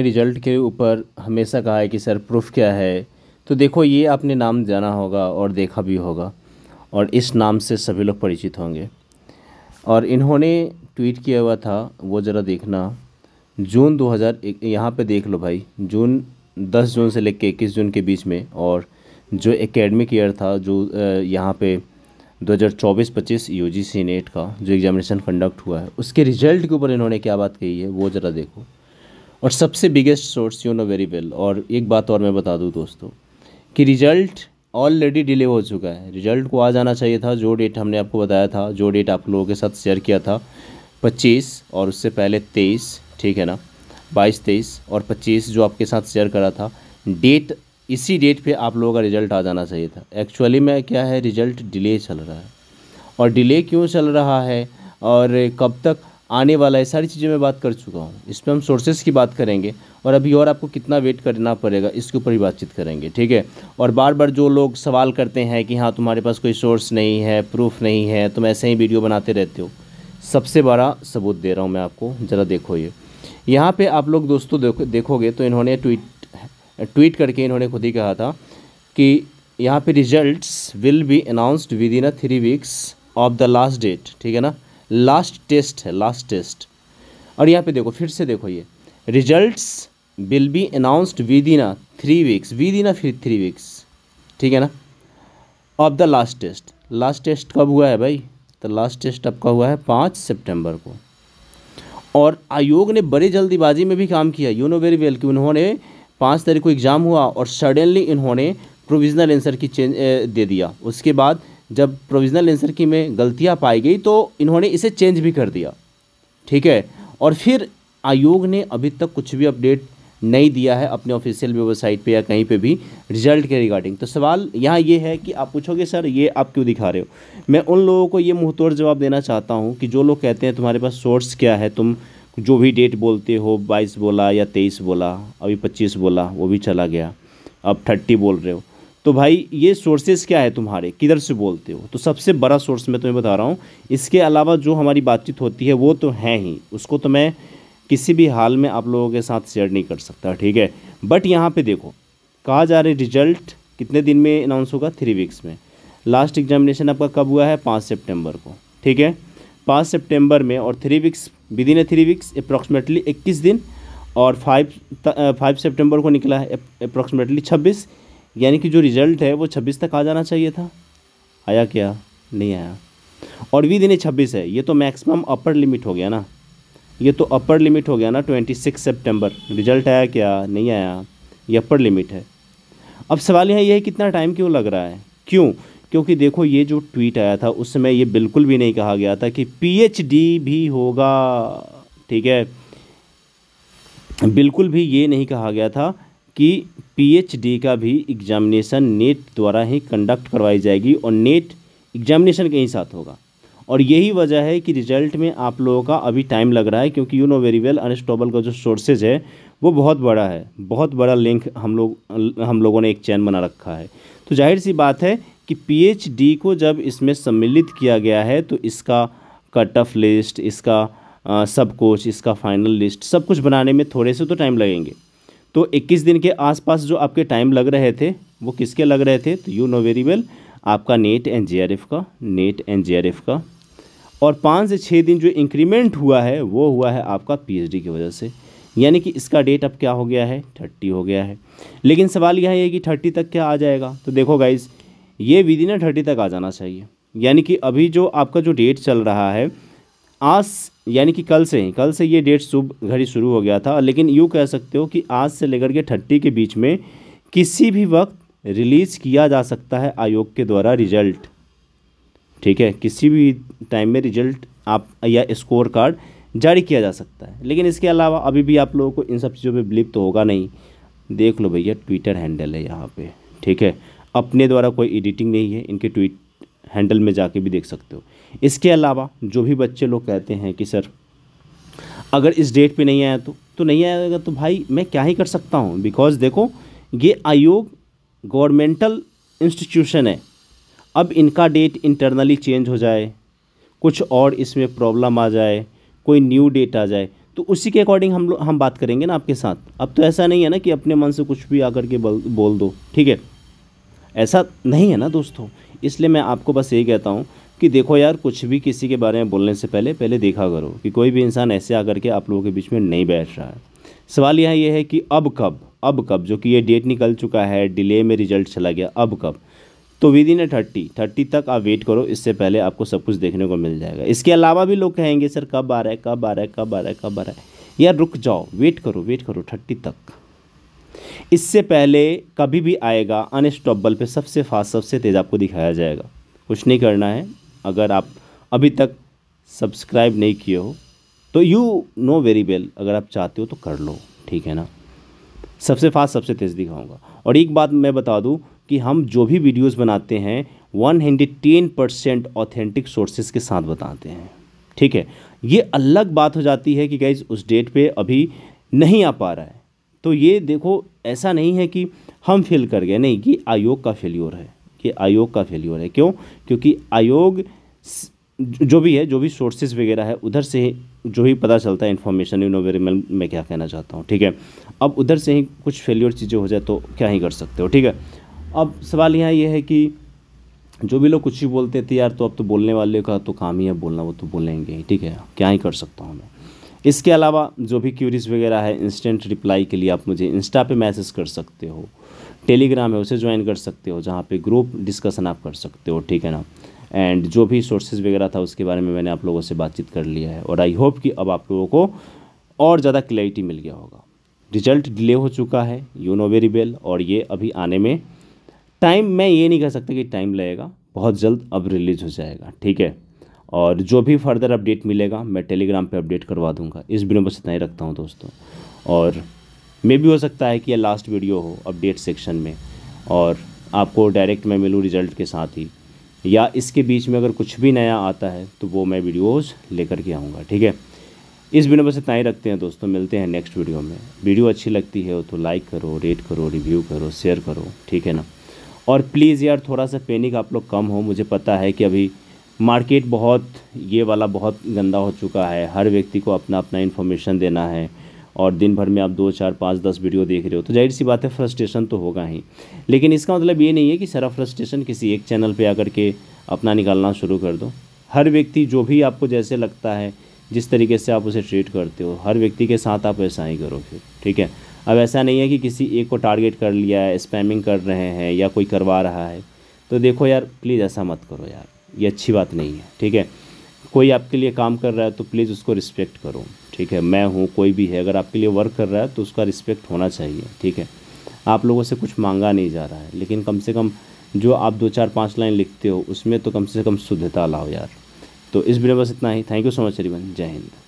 result के ऊपर हमेशा कहा है कि सर प्रूफ क्या है तो देखो ये आपने नाम जाना होगा और देखा भी होगा और इस नाम से सभी लोग परिचित होंगे और इन्होंने ट्वीट किया हुआ था वो ज़रा देखना जून 2001 यहाँ पर देख लो भाई जून 10 जून से लेकर इक्कीस जून के बीच में और जो एकेडमिक ईयर था जो यहाँ पे 2024-25 यूजीसी नेट का जो एग्जामिनेशन कंडक्ट हुआ है उसके रिजल्ट के ऊपर इन्होंने क्या बात कही है वो ज़रा देखो और सबसे biggest source you know very well और एक बात और मैं बता दूँ दोस्तों कि रिजल्ट ऑलरेडी डिले हो चुका है रिजल्ट को आ जाना चाहिए था जो डेट हमने आपको बताया था जो डेट आप लोगों के साथ शेयर किया था पच्चीस और उससे पहले तेईस ठीक है ना बाईस तेईस और पच्चीस जो आपके साथ शेयर करा था डेट इसी डेट पे आप लोगों का रिज़ल्ट आ जाना चाहिए था एक्चुअली में क्या है रिज़ल्ट डिले चल रहा है और डिले क्यों चल रहा है और कब तक आने वाला है सारी चीज़ें मैं बात कर चुका हूँ इस पर हम सोर्सेज की बात करेंगे और अभी और आपको कितना वेट करना पड़ेगा इसके ऊपर ही बातचीत करेंगे ठीक है और बार बार जो लोग सवाल करते हैं कि हाँ तुम्हारे पास कोई सोर्स नहीं है प्रूफ नहीं है तुम ऐसे ही वीडियो बनाते रहते हो सबसे बड़ा सबूत दे रहा हूँ मैं आपको ज़रा देखो ये यहाँ पर आप लोग दोस्तों देखो देखोगे तो इन्होंने ट्वीट ट्वीट करके इन्होंने खुद ही कहा था कि यहाँ पर result will be announced within a three weeks of the last date ठीक है ना लास्ट टेस्ट है लास्ट टेस्ट और यहाँ पे देखो फिर से देखो ये results will be announced within a three weeks within a फिर थ्री वीक्स ठीक है ना of the last test last test कब हुआ है भाई तो लास्ट टेस्ट अब कब हुआ है पाँच सेप्टेम्बर को और आयोग ने बड़ी जल्दीबाजी में भी काम किया यू नो वेरी वेल कि उन्होंने पाँच तारीख को एग्ज़ाम हुआ और सडनली इन्होंने प्रोविजनल आंसर की चेंज दे दिया उसके बाद जब प्रोविजनल आंसर की में गलतियाँ पाई गई तो इन्होंने इसे चेंज भी कर दिया ठीक है और फिर आयोग ने अभी तक कुछ भी अपडेट नहीं दिया है अपने ऑफिशियल वेबसाइट पे या कहीं पे भी रिजल्ट के रिगार्डिंग तो सवाल यहाँ ये है कि आप पूछोगे सर ये आप क्यों दिखा रहे हो मैं उन लोगों को ये मुँह जवाब देना चाहता हूँ कि जो लोग कहते हैं तुम्हारे पास सोर्स क्या है तुम जो भी डेट बोलते हो बाईस बोला या तेईस बोला अभी पच्चीस बोला वो भी चला गया अब थर्टी बोल रहे हो तो भाई ये सोर्सेज क्या है तुम्हारे किधर से बोलते हो तो सबसे बड़ा सोर्स मैं तुम्हें बता रहा हूँ इसके अलावा जो हमारी बातचीत होती है वो तो है ही उसको तो मैं किसी भी हाल में आप लोगों के साथ शेयर नहीं कर सकता ठीक है बट यहाँ पे देखो कहा जा रहा है रिजल्ट कितने दिन में अनाउंस होगा थ्री वीक्स में लास्ट एग्जामिनेशन आपका कब हुआ है पाँच सेप्टेम्बर को ठीक है पाँच सेप्टेम्बर में और three weeks within a three weeks approximately इक्कीस दिन और फाइव फाइव सेप्टेम्बर को निकला है अप्रॉक्सीमेटली छब्बीस यानी कि जो रिज़ल्ट है वो छब्बीस तक आ जाना चाहिए था आया क्या नहीं आया और वी दिन छब्बीस है ये तो मैक्सिमम अपर लिमिट हो गया ना ये तो अपर लिमिट हो गया ना ट्वेंटी सिक्स सेप्टेम्बर रिजल्ट आया क्या नहीं आया ये अपर लिमिट है अब सवाल यहाँ यह है कितना टाइम क्यों लग रहा है क्यों क्योंकि देखो ये जो ट्वीट आया था उस समय ये बिल्कुल भी नहीं कहा गया था कि पीएचडी भी होगा ठीक है बिल्कुल भी ये नहीं कहा गया था कि पीएचडी का भी एग्जामिनेशन नेट द्वारा ही कंडक्ट करवाई जाएगी और नेट एग्जामिनेशन के ही साथ होगा और यही वजह है कि रिजल्ट में आप लोगों का अभी टाइम लग रहा है क्योंकि you know very well unstable का जो सोर्सेज है वो बहुत बड़ा है बहुत बड़ा लिंक हम लोग हम लोगों ने एक चैन बना रखा है तो जाहिर सी बात है कि पीएचडी को जब इसमें सम्मिलित किया गया है तो इसका कट ऑफ लिस्ट इसका सब कोच इसका फाइनल लिस्ट सब कुछ बनाने में थोड़े से तो टाइम लगेंगे तो 21 दिन के आसपास जो आपके टाइम लग रहे थे वो किसके लग रहे थे तो यू नो वेरी वेल आपका नेट एन जे का नेट एन जे का और पाँच से छः दिन जो इंक्रीमेंट हुआ है वो हुआ है आपका पीएचडी की वजह से यानी कि इसका डेट अब क्या हो गया है थर्टी हो गया है लेकिन सवाल यह है कि थर्टी तक क्या आ जाएगा तो देखो गाइज ये विद इन थर्टी तक आ जाना चाहिए यानी कि अभी जो आपका जो डेट चल रहा है आज यानी कि कल से ही कल से ये डेट शुभ घड़ी शुरू हो गया था लेकिन यूँ कह सकते हो कि आज से लेकर के थर्टी के बीच में किसी भी वक्त रिलीज़ किया जा सकता है आयोग के द्वारा रिजल्ट ठीक है किसी भी टाइम में रिजल्ट आप या स्कोर कार्ड जारी किया जा सकता है लेकिन इसके अलावा अभी भी आप लोगों को इन सब चीज़ों पे बिलीव तो होगा नहीं देख लो भैया ट्विटर हैंडल है यहाँ पे ठीक है अपने द्वारा कोई एडिटिंग नहीं है इनके ट्वीट हैंडल में जाके भी देख सकते हो इसके अलावा जो भी बच्चे लोग कहते हैं कि सर अगर इस डेट पे नहीं आया तो तो नहीं आएगा तो भाई मैं क्या ही कर सकता हूँ बिकॉज देखो ये आयोग गवर्नमेंटल इंस्टीट्यूशन है अब इनका डेट इंटरनली चेंज हो जाए कुछ और इसमें प्रॉब्लम आ जाए कोई न्यू डेट आ जाए तो उसी के अकॉर्डिंग हम हम बात करेंगे ना आपके साथ अब तो ऐसा नहीं है ना कि अपने मन से कुछ भी आकर के बोल दो ठीक है ऐसा नहीं है ना दोस्तों इसलिए मैं आपको बस यही कहता हूँ कि देखो यार कुछ भी किसी के बारे में बोलने से पहले पहले देखा करो कि कोई भी इंसान ऐसे आकर के आप लोगों के बीच में नहीं बैठ रहा है सवाल यह ये है कि अब कब अब कब जो कि ये डेट निकल चुका है डिले में रिजल्ट चला गया अब कब तो within a thirty thirty तक आप वेट करो इससे पहले आपको सब कुछ देखने को मिल जाएगा इसके अलावा भी लोग कहेंगे सर कब आ रहा है कब आ रहा है कब आ रहा है कब आ रहा है यार रुक जाओ वेट करो वेट करो थर्टी तक इससे पहले कभी भी आएगा अनस्टॉपबल पे सबसे फास्ट सबसे तेज़ आपको दिखाया जाएगा कुछ नहीं करना है अगर आप अभी तक सब्सक्राइब नहीं किए हो तो यू नो वेरी वेल अगर आप चाहते हो तो कर लो ठीक है ना सबसे फास्ट सबसे तेज़ दिखाऊंगा और एक बात मैं बता दूं कि हम जो भी वीडियोस बनाते हैं one hundred ten percent authentic sources के साथ बताते हैं ठीक है ये अलग बात हो जाती है कि गाइज उस डेट पे अभी नहीं आ पा रहा है तो ये देखो ऐसा नहीं है कि हम फेल कर गए नहीं कि आयोग का फेल्योर है कि आयोग का फेल्योर है क्यों क्योंकि आयोग जो भी है जो भी सोर्सेज वगैरह है उधर से ही जो ही पता चलता है information you know very well मैं क्या कहना चाहता हूँ ठीक है अब उधर से ही कुछ फेल्योर चीज़ें हो जाए तो क्या ही कर सकते हो ठीक है अब सवाल यहाँ ये यह है कि जो भी लोग कुछ ही बोलते थे यार तो अब तो बोलने वाले का तो काम ही है बोलना वो तो बोलेंगे ठीक है क्या ही कर सकता हूँ मैं इसके अलावा जो भी क्यूरीज वगैरह है इंस्टेंट रिप्लाई के लिए आप मुझे इंस्टा पे मैसेज कर सकते हो टेलीग्राम है उसे ज्वाइन कर सकते हो जहाँ पे ग्रुप डिस्कशन आप कर सकते हो ठीक है ना एंड जो भी सोर्सेज वगैरह था उसके बारे में मैंने आप लोगों से बातचीत कर लिया है और आई होप कि अब आप लोगों को और ज़्यादा क्लैरिटी मिल गया होगा रिजल्ट डिले हो चुका है यू नो वेरी वेल और ये अभी आने में टाइम मैं ये नहीं कह सकता कि टाइम लगेगा बहुत जल्द अब रिलीज़ हो जाएगा ठीक है और जो भी फर्दर अपडेट मिलेगा मैं टेलीग्राम पे अपडेट करवा दूंगा इस वीडियो बस इतना ही रखता हूँ दोस्तों और मे भी हो सकता है कि यह लास्ट वीडियो हो अपडेट सेक्शन में और आपको डायरेक्ट मैं मिलूँ रिज़ल्ट के साथ ही या इसके बीच में अगर कुछ भी नया आता है तो वो मैं वीडियोज़ लेकर के आऊँगा ठीक है इस वीडियो बस इतना ही रखते हैं दोस्तों मिलते हैं नेक्स्ट वीडियो में वीडियो अच्छी लगती है तो लाइक करो रेट करो रिव्यू करो शेयर करो ठीक है ना और प्लीज़ यार थोड़ा सा पेनिक आप लोग कम हो मुझे पता है कि अभी मार्केट बहुत ये वाला बहुत गंदा हो चुका है हर व्यक्ति को अपना अपना इन्फॉर्मेशन देना है और दिन भर में आप दो चार पाँच दस वीडियो देख रहे हो तो जाहिर सी बात है फ्रस्ट्रेशन तो होगा ही लेकिन इसका मतलब ये नहीं है कि सारा फ्रस्ट्रेशन किसी एक चैनल पर आकर के अपना निकालना शुरू कर दो हर व्यक्ति जो भी आपको जैसे लगता है जिस तरीके से आप उसे ट्रीट करते हो हर व्यक्ति के साथ आप ऐसा ही करो फिर ठीक है अब ऐसा नहीं है कि किसी एक को टारगेट कर लिया है स्पैमिंग कर रहे हैं या कोई करवा रहा है तो देखो यार प्लीज़ ऐसा मत करो यार ये अच्छी बात नहीं है ठीक है कोई आपके लिए काम कर रहा है तो प्लीज़ उसको रिस्पेक्ट करो ठीक है मैं हूँ कोई भी है अगर आपके लिए वर्क कर रहा है तो उसका रिस्पेक्ट होना चाहिए ठीक है आप लोगों से कुछ मांगा नहीं जा रहा है लेकिन कम से कम जो आप दो चार पाँच लाइन लिखते हो उसमें तो कम से कम शुद्धता लाओ यार तो इस वीडियो बस इतना ही थैंक यू सो मच हरिवन जय हिंद